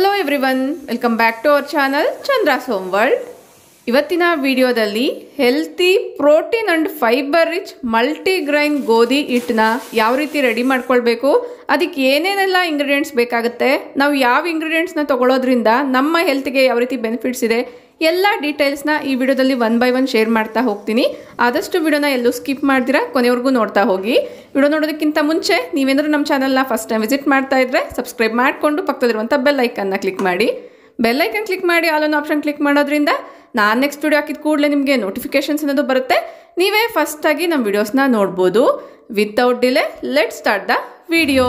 hello everyone welcome back to our channel Chandra ಸೋಮ್ world ಇವತ್ತಿನ ವಿಡಿಯೋದಲ್ಲಿ healthy protein and fibre rich multigrain ಗೋಧಿ ಹಿಟ್ಟನ್ನ ಯಾವ ರೀತಿ ರೆಡಿ ಮಾಡ್ಕೊಳ್ಬೇಕು ಅದಕ್ಕೆ ಏನೇನೆಲ್ಲ ಇಂಗ್ರೀಡಿಯೆಂಟ್ಸ್ ಬೇಕಾಗುತ್ತೆ ನಾವು ಯಾವ ಇಂಗ್ರೀಡಿಯೆಂಟ್ಸ್ನ ತೊಗೊಳೋದ್ರಿಂದ ನಮ್ಮ ಹೆಲ್ತ್ಗೆ ಯಾವ ರೀತಿ ಬೆನಿಫಿಟ್ಸ್ ಇದೆ ಎಲ್ಲ ಡೀಟೇಲ್ಸ್ನ ಈ ವಿಡಿಯೋದಲ್ಲಿ ಒನ್ ಬೈ ಒನ್ ಶೇರ್ ಮಾಡ್ತಾ ಹೋಗ್ತೀನಿ ಆದಷ್ಟು ವಿಡಿಯೋನ ಎಲ್ಲೂ ಸ್ಕಿಪ್ ಮಾಡ್ತೀರಾ ಕೊನೆವರೆಗೂ ನೋಡ್ತಾ ಹೋಗಿ ವಿಡಿಯೋ ನೋಡೋದಕ್ಕಿಂತ ಮುಂಚೆ ನೀವೇನಾದರೂ ನಮ್ಮ ಚಾನಲ್ನ ಫಸ್ಟ್ ಟೈಮ್ ವಿಸಿಟ್ ಮಾಡ್ತಾ ಇದ್ದರೆ ಸಬ್ಸ್ಕ್ರೈಬ್ ಮಾಡಿಕೊಂಡು ಪಕ್ಕದಲ್ಲಿರುವಂಥ ಬೆಲ್ ಐಕನ್ನ ಕ್ಲಿಕ್ ಮಾಡಿ ಬೆಲ್ ಐಕನ್ ಕ್ಲಿಕ್ ಮಾಡಿ ಆಲೋನ್ ಆಪ್ಷನ್ ಕ್ಲಿಕ್ ಮಾಡೋದ್ರಿಂದ ನಾನು ನೆಕ್ಸ್ಟ್ ವಿಡಿಯೋ ಹಾಕಿದ ಕೂಡಲೇ ನಿಮಗೆ ನೋಟಿಫಿಕೇಷನ್ಸ್ ಅನ್ನೋದು ಬರುತ್ತೆ ನೀವೇ ಫಸ್ಟಾಗಿ ನಮ್ಮ ವಿಡಿಯೋಸ್ನ ನೋಡ್ಬೋದು without delay let start the video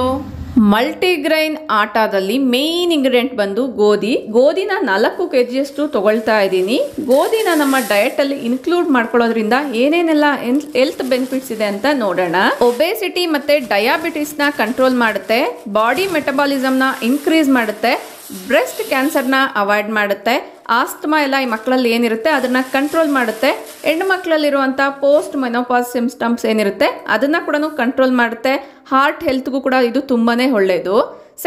multigrain ಆಟದಲ್ಲಿ ಮೇಯ್ನ್ ಇಂಗ್ರೀಡಿಯೆಂಟ್ ಬಂದು ಗೋಧಿ ಗೋಧಿನ ನಾಲ್ಕು ಕೆ ಜಿಯಷ್ಟು ತೊಗೊಳ್ತಾ ಇದ್ದೀನಿ ಗೋಧಿನ ನಮ್ಮ ಅಲ್ಲಿ ಇನ್ಕ್ಲೂಡ್ ಮಾಡ್ಕೊಳ್ಳೋದ್ರಿಂದ ಏನೇನೆಲ್ಲ ಹೆಲ್ತ್ ಬೆನಿಫಿಟ್ಸ್ ಇದೆ ಅಂತ ನೋಡೋಣ ಒಬೆಸಿಟಿ ಡಯಾಬಿಟಿಸ್ ಡಯಾಬಿಟಿಸ್ನ ಕಂಟ್ರೋಲ್ ಮಾಡುತ್ತೆ ಬಾಡಿ ಮೆಟಬಾಲಿಸಮ್ನ ಇನ್ಕ್ರೀಸ್ ಮಾಡುತ್ತೆ ಬ್ರೆಸ್ಟ್ ಕ್ಯಾನ್ಸರ್ನ ಅವಾಯ್ಡ್ ಮಾಡುತ್ತೆ ಆಸ್ತಮಾ ಎಲ್ಲ ಈ ಮಕ್ಕಳಲ್ಲಿ ಏನಿರುತ್ತೆ ಅದನ್ನ ಕಂಟ್ರೋಲ್ ಮಾಡುತ್ತೆ ಹೆಣ್ಣು ಮಕ್ಕಳಲ್ಲಿರುವಂಥ ಪೋಸ್ಟ್ ಮೆನೋಪಾಸ್ ಸಿಮ್ಟಮ್ಸ್ ಏನಿರುತ್ತೆ ಅದನ್ನು ಕೂಡ ಕಂಟ್ರೋಲ್ ಮಾಡುತ್ತೆ ಹಾರ್ಟ್ ಹೆಲ್ತ್ಗೂ ಕೂಡ ಇದು ತುಂಬಾ ಒಳ್ಳೆಯದು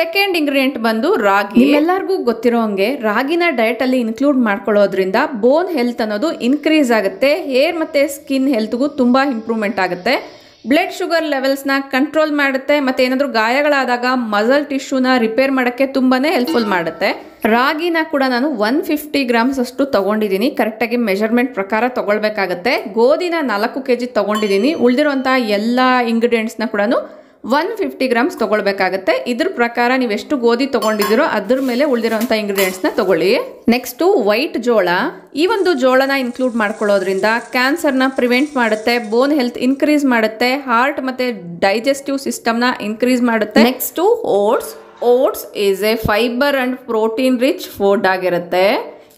ಸೆಕೆಂಡ್ ಇಂಗ್ರೀಡಿಯೆಂಟ್ ಬಂದು ರಾಗಿ ಎಲ್ಲರಿಗೂ ಗೊತ್ತಿರೋ ಹಂಗೆ ರಾಗಿನ ಡಯಟ್ ಅಲ್ಲಿ ಇನ್ಕ್ಲೂಡ್ ಮಾಡ್ಕೊಳ್ಳೋದ್ರಿಂದ ಬೋನ್ ಹೆಲ್ತ್ ಅನ್ನೋದು ಇನ್ಕ್ರೀಸ್ ಆಗುತ್ತೆ ಹೇರ್ ಮತ್ತೆ ಸ್ಕಿನ್ ಹೆಲ್ತ್ಗೂ ತುಂಬಾ ಇಂಪ್ರೂವ್ಮೆಂಟ್ ಆಗುತ್ತೆ ಬ್ಲಡ್ ಶುಗರ್ ಲೆವೆಲ್ಸ್ನ ಕಂಟ್ರೋಲ್ ಮಾಡುತ್ತೆ ಮತ್ತು ಏನಾದರೂ ಗಾಯಗಳಾದಾಗ ಮಸಲ್ ಟಿಶ್ಯೂನ ರಿಪೇರ್ ಮಾಡೋಕ್ಕೆ ತುಂಬಾ ಹೆಲ್ಪ್ಫುಲ್ ಮಾಡುತ್ತೆ ರಾಗಿನ ಕೂಡ ನಾನು ಒನ್ ಫಿಫ್ಟಿ ಗ್ರಾಮ್ಸ್ ಅಷ್ಟು ತಗೊಂಡಿದ್ದೀನಿ ಕರೆಕ್ಟಾಗಿ ಮೆಜರ್ಮೆಂಟ್ ಪ್ರಕಾರ ತೊಗೊಳ್ಬೇಕಾಗತ್ತೆ ಗೋಧಿನ ನಾಲ್ಕು ಕೆ ಜಿ ತಗೊಂಡಿದ್ದೀನಿ ಉಳಿದಿರುವಂಥ ಎಲ್ಲ ಇಂಗ್ರೀಡಿಯೆಂಟ್ಸ್ನ ಕೂಡ ಒನ್ ಫಿಫ್ಟಿ ಗ್ರಾಮ್ಸ್ ತೊಗೊಳ್ಬೇಕಾಗತ್ತೆ ಇದ್ರ ಪ್ರಕಾರ ನೀವು ಎಷ್ಟು ಗೋಧಿ ತೊಗೊಂಡಿದ್ದೀರೋ ಅದ್ರ ಮೇಲೆ ಇಂಗ್ರೀಡಿಯಂಟ್ಸ್ ಇಂಗ್ರೀಡಿಯೆಂಟ್ಸ್ನ ತಗೊಳ್ಳಿ ನೆಕ್ಸ್ಟು ವೈಟ್ ಜೋಳ ಈ ಒಂದು ಜೋಳನ ಇನ್ಕ್ಲೂಡ್ ಮಾಡ್ಕೊಳ್ಳೋದ್ರಿಂದ ಕ್ಯಾನ್ಸರ್ನ ಪ್ರಿವೆಂಟ್ ಮಾಡುತ್ತೆ ಬೋನ್ ಹೆಲ್ತ್ ಇನ್ಕ್ರೀಸ್ ಮಾಡುತ್ತೆ ಹಾರ್ಟ್ ಮತ್ತು ಡೈಜೆಸ್ಟಿವ್ ಸಿಸ್ಟಮ್ನ ಇನ್ಕ್ರೀಸ್ ಮಾಡುತ್ತೆ next oats oats is a fibre and protein rich food ಆಗಿರುತ್ತೆ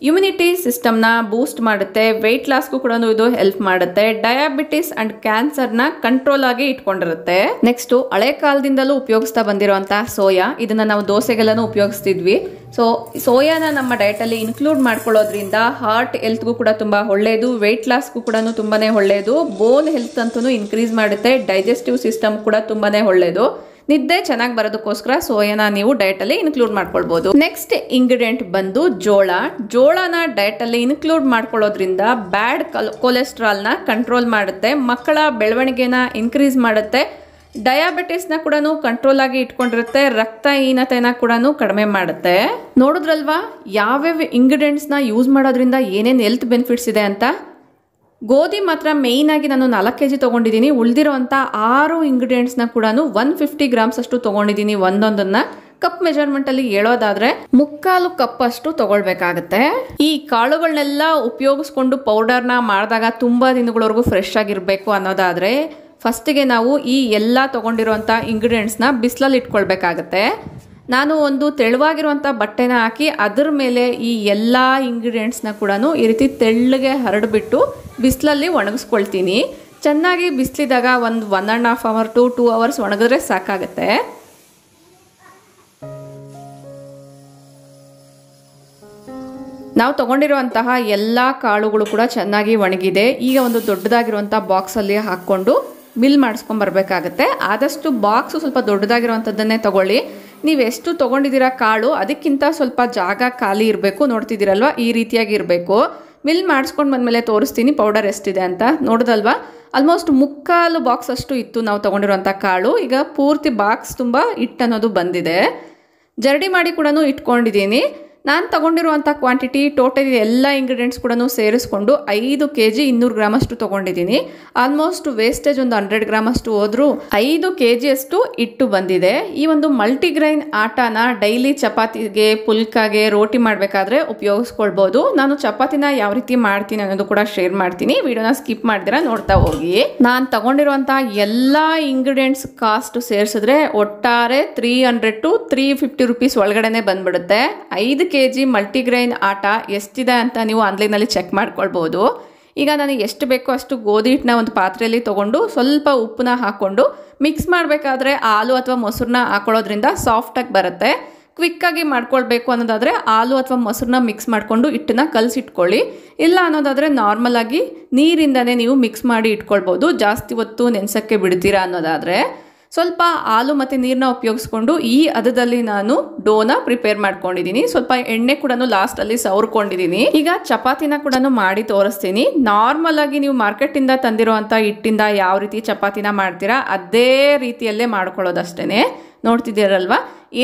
ಇಮ್ಯುನಿಟಿ ಸಿಸ್ಟಮ್ನ ಬೂಸ್ಟ್ ಮಾಡುತ್ತೆ ವೆಯ್ಟ್ ಲಾಸ್ಗೂ ಕೂಡ ಇದು ಹೆಲ್ಪ್ ಮಾಡುತ್ತೆ ಡಯಾಬಿಟಿಸ್ ಅಂಡ್ ಕ್ಯಾನ್ಸರ್ನ ಕಂಟ್ರೋಲ್ ಆಗಿ ಇಟ್ಕೊಂಡಿರುತ್ತೆ ನೆಕ್ಸ್ಟ್ ಹಳೆ ಕಾಲದಿಂದಲೂ ಉಪಯೋಗಿಸ್ತಾ ಬಂದಿರುವಂತಹ ಸೋಯಾ ಇದನ್ನ ನಾವು ದೋಸೆಗೆಲ್ಲನೂ ಉಪಯೋಗಿಸ್ತಿದ್ವಿ ಸೊ ಸೋಯಾನ ನಮ್ಮ ಡಯಟಲ್ಲಿ ಇನ್ಕ್ಲೂಡ್ ಮಾಡ್ಕೊಳ್ಳೋದ್ರಿಂದ ಹಾರ್ಟ್ ಹೆಲ್ತ್ಗೂ ಕೂಡ ತುಂಬ ಒಳ್ಳೆಯದು ವೆಯ್ಟ್ ಲಾಸ್ಗೂ ಕೂಡ ತುಂಬಾ ಒಳ್ಳೆಯದು ಬೋನ್ ಹೆಲ್ತ್ ಅಂತೂ ಇನ್ಕ್ರೀಸ್ ಮಾಡುತ್ತೆ ಡೈಜೆಸ್ಟಿವ್ ಸಿಸ್ಟಮ್ ಕೂಡ ತುಂಬಾ ಒಳ್ಳೇದು ನಿದ್ದೆ ಚೆನ್ನಾಗಿ ಬರೋದಕ್ಕೋಸ್ಕರ ಸೋಯಾನ ನೀವು ಡಯಟಲ್ಲಿ ಇನ್ಕ್ಲೂಡ್ ಮಾಡ್ಕೊಳ್ಬೋದು ನೆಕ್ಸ್ಟ್ ಇಂಗ್ರೀಡಿಯೆಂಟ್ ಬಂದು ಜೋಳ ಜೋಳನ ಡಯಟಲ್ಲಿ ಇನ್ಕ್ಲೂಡ್ ಮಾಡ್ಕೊಳ್ಳೋದ್ರಿಂದ ಬ್ಯಾಡ್ ಕೊಲೆಸ್ಟ್ರಾಲ್ನ ಕಂಟ್ರೋಲ್ ಮಾಡುತ್ತೆ ಮಕ್ಕಳ ಬೆಳವಣಿಗೆನ ಇನ್ಕ್ರೀಸ್ ಮಾಡುತ್ತೆ ಡಯಾಬಿಟಿಸ್ನ ಕೂಡ ಕಂಟ್ರೋಲ್ ಆಗಿ ಇಟ್ಕೊಂಡಿರುತ್ತೆ ರಕ್ತಹೀನತೆನ ಕೂಡ ಕಡಿಮೆ ಮಾಡುತ್ತೆ ನೋಡಿದ್ರಲ್ವಾ ಯಾವ್ಯಾವ ಇಂಗ್ರೀಡಿಯೆಂಟ್ಸ್ನ ಯೂಸ್ ಮಾಡೋದ್ರಿಂದ ಏನೇನು ಹೆಲ್ತ್ ಬೆನಿಫಿಟ್ಸ್ ಇದೆ ಅಂತ ಗೋಧಿ ಮಾತ್ರ ಮೇಯ್ನಾಗಿ ನಾನು ನಾಲ್ಕು ಕೆ ಜಿ ತೊಗೊಂಡಿದ್ದೀನಿ ಉಳಿದಿರುವಂಥ ಆರು ಇಂಗ್ರೀಡಿಯೆಂಟ್ಸ್ನ ಕೂಡ ಒನ್ ಫಿಫ್ಟಿ ಗ್ರಾಮ್ಸ್ ಅಷ್ಟು ತೊಗೊಂಡಿದ್ದೀನಿ ಒಂದೊಂದನ್ನು ಕಪ್ ಮೆಜರ್ಮೆಂಟಲ್ಲಿ ಹೇಳೋದಾದ್ರೆ ಮುಕ್ಕಾಲು ಕಪ್ ಅಷ್ಟು ತಗೊಳ್ಬೇಕಾಗತ್ತೆ ಈ ಕಾಳುಗಳನ್ನೆಲ್ಲ ಉಪಯೋಗಿಸ್ಕೊಂಡು ಪೌಡರ್ನ ಮಾಡಿದಾಗ ತುಂಬ ದಿನಗಳವರೆಗೂ ಫ್ರೆಶ್ ಆಗಿರಬೇಕು ಅನ್ನೋದಾದರೆ ಫಸ್ಟಿಗೆ ನಾವು ಈ ಎಲ್ಲ ತೊಗೊಂಡಿರುವಂಥ ನ ಬಿಸಿಲಲ್ಲಿ ಇಟ್ಕೊಳ್ಬೇಕಾಗತ್ತೆ ನಾನು ಒಂದು ತೆಳುವಾಗಿರುವಂಥ ಬಟ್ಟೆನ ಹಾಕಿ ಅದ್ರ ಮೇಲೆ ಈ ಎಲ್ಲ ಇಂಗ್ರೀಡಿಯೆಂಟ್ಸ್ನ ಕೂಡ ಈ ರೀತಿ ತೆಳ್ಳಗೆ ಹರಡಿಬಿಟ್ಟು ಬಿಸಿಲಲ್ಲಿ ಒಣಗಿಸ್ಕೊಳ್ತೀನಿ ಚೆನ್ನಾಗಿ ಬಿಸಿಲಿದಾಗ ಒಂದು one and half hour to two hours ಒಣಗಿದ್ರೆ ಸಾಕಾಗುತ್ತೆ ನಾವು ತಗೊಂಡಿರುವಂತಹ ಎಲ್ಲ ಕಾಳುಗಳು ಕೂಡ ಚೆನ್ನಾಗಿ ಒಣಗಿದೆ ಈಗ ಒಂದು ದೊಡ್ಡದಾಗಿರುವಂಥ ಬಾಕ್ಸಲ್ಲಿ ಹಾಕ್ಕೊಂಡು ಮಿಲ್ ಮಾಡಿಸ್ಕೊಂಡ್ಬರ್ಬೇಕಾಗತ್ತೆ ಆದಷ್ಟು ಬಾಕ್ಸು ಸ್ವಲ್ಪ ದೊಡ್ಡದಾಗಿರುವಂಥದ್ದನ್ನೇ ತಗೊಳ್ಳಿ ನೀವೆಷ್ಟು ತೊಗೊಂಡಿದ್ದೀರಾ ಕಾಳು ಅದಕ್ಕಿಂತ ಸ್ವಲ್ಪ ಜಾಗ ಖಾಲಿ ಇರಬೇಕು ನೋಡ್ತಿದ್ದೀರಲ್ವ ಈ ರೀತಿಯಾಗಿ ಇರಬೇಕು ಮಿಲ್ ಮಾಡಿಸ್ಕೊಂಡು ಬಂದಮೇಲೆ ತೋರಿಸ್ತೀನಿ ಪೌಡರ್ ಎಷ್ಟಿದೆ ಅಂತ ನೋಡಿದಲ್ವಾ ಆಲ್ಮೋಸ್ಟ್ ಮುಕ್ಕಾಲು ಬಾಕ್ಸ್ ಅಷ್ಟು ಇತ್ತು ನಾವು ತೊಗೊಂಡಿರುವಂಥ ಕಾಳು ಈಗ ಪೂರ್ತಿ ಬಾಕ್ಸ್ ತುಂಬ ಅನ್ನೋದು ಬಂದಿದೆ ಜರಡಿ ಮಾಡಿ ಕೂಡ ಇಟ್ಕೊಂಡಿದ್ದೀನಿ ನಾನು ತೊಗೊಂಡಿರುವಂಥ ಕ್ವಾಂಟಿಟಿ ಟೋಟಲ್ ಎಲ್ಲ ಇಂಗ್ರೀಡಿಯೆಂಟ್ಸ್ ಕೂಡ ಸೇರಿಸ್ಕೊಂಡು ಐದು ಕೆ ಜಿ ಇನ್ನೂರು ಗ್ರಾಮಷ್ಟು ತೊಗೊಂಡಿದ್ದೀನಿ ಆಲ್ಮೋಸ್ಟ್ ವೇಸ್ಟೇಜ್ ಒಂದು ಹಂಡ್ರೆಡ್ ಗ್ರಾಮಷ್ಟು ಹೋದರೂ ಐದು ಕೆ ಜಿಯಷ್ಟು ಇಟ್ಟು ಬಂದಿದೆ ಈ ಒಂದು ಮಲ್ಟಿಗ್ರೈನ್ ಆಟನ ಡೈಲಿ ಚಪಾತಿಗೆ ಪುಲ್ಕಾಗೆ ರೋಟಿ ಮಾಡಬೇಕಾದ್ರೆ ಉಪಯೋಗಿಸ್ಕೊಳ್ಬೋದು ನಾನು ಚಪಾತಿನ ಯಾವ ರೀತಿ ಮಾಡ್ತೀನಿ ಅನ್ನೋದು ಕೂಡ ಶೇರ್ ಮಾಡ್ತೀನಿ ವಿಡಿಯೋನ ಸ್ಕಿಪ್ ಮಾಡಿದಿರ ನೋಡ್ತಾ ಹೋಗಿ ನಾನು ತಗೊಂಡಿರುವಂಥ ಎಲ್ಲ ಇಂಗ್ರೀಡಿಯೆಂಟ್ಸ್ ಕಾಸ್ಟ್ ಸೇರಿಸಿದ್ರೆ ಒಟ್ಟಾರೆ three hundred to three fifty rupees ಒಳಗಡೆನೆ ಬಂದ್ಬಿಡುತ್ತೆ ಐದು ಕೆ ಜಿ ಮಲ್ಟಿಗ್ರೈನ್ ಆಟ ಎಷ್ಟಿದೆ ಅಂತ ನೀವು ಆನ್ಲೈನಲ್ಲಿ ಚೆಕ್ ಮಾಡ್ಕೊಳ್ಬೋದು ಈಗ ನಾನು ಎಷ್ಟು ಬೇಕೋ ಅಷ್ಟು ಗೋಧಿ ಹಿಟ್ಟನ್ನ ಒಂದು ಪಾತ್ರೆಯಲ್ಲಿ ತೊಗೊಂಡು ಸ್ವಲ್ಪ ಉಪ್ಪನ್ನ ಹಾಕ್ಕೊಂಡು ಮಿಕ್ಸ್ ಮಾಡಬೇಕಾದ್ರೆ ಹಾಲು ಅಥವಾ ಮೊಸರನ್ನ ಹಾಕೊಳ್ಳೋದ್ರಿಂದ ಸಾಫ್ಟಾಗಿ ಬರುತ್ತೆ ಕ್ವಿಕ್ಕಾಗಿ ಮಾಡ್ಕೊಳ್ಬೇಕು ಅನ್ನೋದಾದರೆ ಹಾಲು ಅಥವಾ ಮೊಸರನ್ನ ಮಿಕ್ಸ್ ಮಾಡಿಕೊಂಡು ಹಿಟ್ಟನ್ನ ಕಲಸಿಟ್ಕೊಳ್ಳಿ ಇಲ್ಲ ಅನ್ನೋದಾದರೆ ನಾರ್ಮಲಾಗಿ ನೀರಿಂದನೇ ನೀವು ಮಿಕ್ಸ್ ಮಾಡಿ ಇಟ್ಕೊಳ್ಬೋದು ಜಾಸ್ತಿ ಹೊತ್ತು ನೆನ್ಸೋಕ್ಕೆ ಬಿಡ್ತೀರಾ ಅನ್ನೋದಾದರೆ ಸ್ವಲ್ಪ ಹಾಲು ಮತ್ತು ನೀರನ್ನ ಉಪಯೋಗಿಸ್ಕೊಂಡು ಈ ಹದದಲ್ಲಿ ನಾನು ಡೋನ ಪ್ರಿಪೇರ್ ಮಾಡ್ಕೊಂಡಿದ್ದೀನಿ ಸ್ವಲ್ಪ ಎಣ್ಣೆ ಕೂಡ ಲಾಸ್ಟಲ್ಲಿ ಸವರ್ಕೊಂಡಿದ್ದೀನಿ ಈಗ ಚಪಾತಿನ ಕೂಡ ಮಾಡಿ ತೋರಿಸ್ತೀನಿ ನಾರ್ಮಲ್ ಆಗಿ ನೀವು ಮಾರ್ಕೆಟಿಂದ ತಂದಿರುವಂಥ ಹಿಟ್ಟಿಂದ ಯಾವ ರೀತಿ ಚಪಾತಿನ ಮಾಡ್ತೀರಾ ಅದೇ ರೀತಿಯಲ್ಲೇ ಮಾಡ್ಕೊಳ್ಳೋದಷ್ಟೇ ನೋಡ್ತಿದ್ದೀರಲ್ವ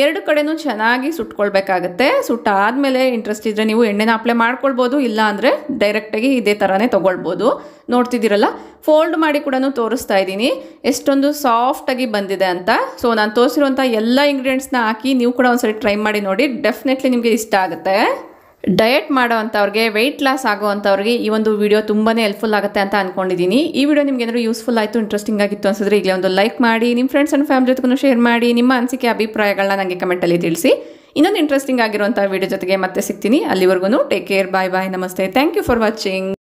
ಎರಡು ಕಡೆನೂ ಚೆನ್ನಾಗಿ ಸುಟ್ಕೊಳ್ಬೇಕಾಗತ್ತೆ ಸುಟ್ಟಾದಮೇಲೆ ಇಂಟ್ರೆಸ್ಟ್ ಇದ್ದರೆ ನೀವು ಎಣ್ಣೆನ ಅಪ್ಲೈ ಮಾಡ್ಕೊಳ್ಬೋದು ಇಲ್ಲ ಅಂದರೆ ಡೈರೆಕ್ಟಾಗಿ ಇದೇ ಥರನೇ ತೊಗೊಳ್ಬೋದು ನೋಡ್ತಿದ್ದೀರಲ್ಲ ಫೋಲ್ಡ್ ಮಾಡಿ ಕೂಡ ತೋರಿಸ್ತಾ ಇದ್ದೀನಿ ಎಷ್ಟೊಂದು ಸಾಫ್ಟಾಗಿ ಬಂದಿದೆ ಅಂತ ಸೊ ನಾನು ತೋರಿಸಿರುವಂಥ ಎಲ್ಲ ಇಂಗ್ರೀಡಿಯೆಂಟ್ಸ್ನ ಹಾಕಿ ನೀವು ಕೂಡ ಒಂದ್ಸರಿ ಟ್ರೈ ಮಾಡಿ ನೋಡಿ ಡೆಫಿನೆಟ್ಲಿ ನಿಮಗೆ ಇಷ್ಟ ಆಗುತ್ತೆ ಡಯಟ್ ಮಾಡೋವಂಥವ್ರಿಗೆ ವೆಯ್ಟ್ ಲಾಸ್ ಆಗೋವಂಥವ್ರಿಗೆ ಈ ಒಂದು ವಿಡಿಯೋ ತುಂಬಾ ಹೆಲ್ಪ್ಫುಲ್ ಆಗುತ್ತೆ ಅಂತ ಅಂದ್ಕೊಂಡಿದ್ದೀನಿ ಈ ವಿಡಿಯೋ ನಿಮ್ಗೆ ಏನಾದರೂ ಯೂಸ್ಫುಲ್ ಆಯಿತು ಇಂಟ್ರೆಸ್ಟಿಂಗ್ ಆಗಿತ್ತು ಅನ್ಸಿದ್ರೆ ಇಲ್ಲಿ ಒಂದು ಲೈಕ್ ಮಾಡಿ ನಿಮ್ಮ ಫ್ರೆಂಡ್ಸ್ ಆ್ಯಂಡ್ ಫ್ಯಾಮಿಲಿ ಜೊತೆಗೂ ಶೇರ್ ಮಾಡಿ ನಿಮ್ಮ ಅನಿಸಿಕೆ ಅಭಿಪ್ರಾಯಗಳನ್ನ ನನಗೆ ಕಮೆಂಟಲ್ಲಿ ತಿಳಿಸಿ ಇನ್ನೊಂದು ಇಂಟ್ರೆಸ್ಟಿಂಗ್ ಆಗಿರುವಂಥ ವಿಡಿಯೋ ಜೊತೆಗೆ ಮತ್ತೆ ಸಿಗ್ತೀನಿ ಅಲ್ಲಿವರೆಗೂ ಟೇಕ್ ಕೇರ್ ಬಾಯ್ ಬಾಯ್ ನಮಸ್ತೆ ಥ್ಯಾಂಕ್ ಯು ಫಾರ್ ವಾಚಿಂಗ್